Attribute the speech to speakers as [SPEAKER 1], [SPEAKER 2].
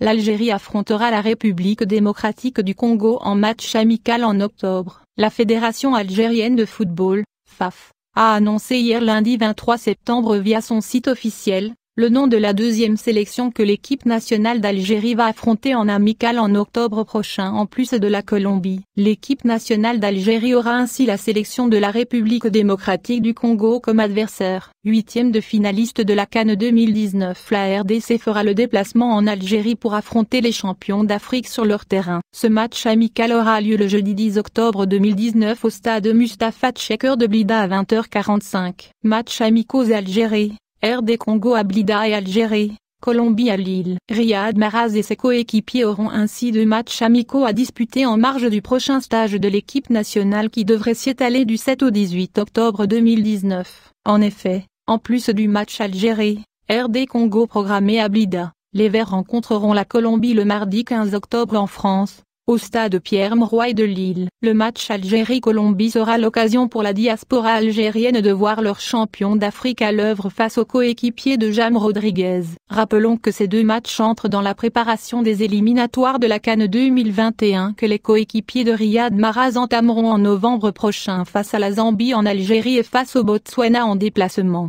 [SPEAKER 1] L'Algérie affrontera la République démocratique du Congo en match amical en octobre. La Fédération algérienne de football, FAF, a annoncé hier lundi 23 septembre via son site officiel, le nom de la deuxième sélection que l'équipe nationale d'Algérie va affronter en amical en octobre prochain en plus de la Colombie. L'équipe nationale d'Algérie aura ainsi la sélection de la République démocratique du Congo comme adversaire. Huitième de finaliste de la Cannes 2019, la RDC fera le déplacement en Algérie pour affronter les champions d'Afrique sur leur terrain. Ce match amical aura lieu le jeudi 10 octobre 2019 au stade Mustapha Tchekker de Blida à 20h45. Match amicaux Algérie. RD Congo à Blida et Algérie, Colombie à Lille. Riyad Maraz et ses coéquipiers auront ainsi deux matchs amicaux à disputer en marge du prochain stage de l'équipe nationale qui devrait s'étaler du 7 au 18 octobre 2019. En effet, en plus du match Algérie, RD Congo programmé à Blida, les Verts rencontreront la Colombie le mardi 15 octobre en France, au stade Pierre-Mroy de Lille, le match Algérie-Colombie sera l'occasion pour la diaspora algérienne de voir leur champion d'Afrique à l'œuvre face aux coéquipiers de Jam Rodriguez. Rappelons que ces deux matchs entrent dans la préparation des éliminatoires de la Cannes 2021 que les coéquipiers de Riyad Mahrez entameront en novembre prochain face à la Zambie en Algérie et face au Botswana en déplacement.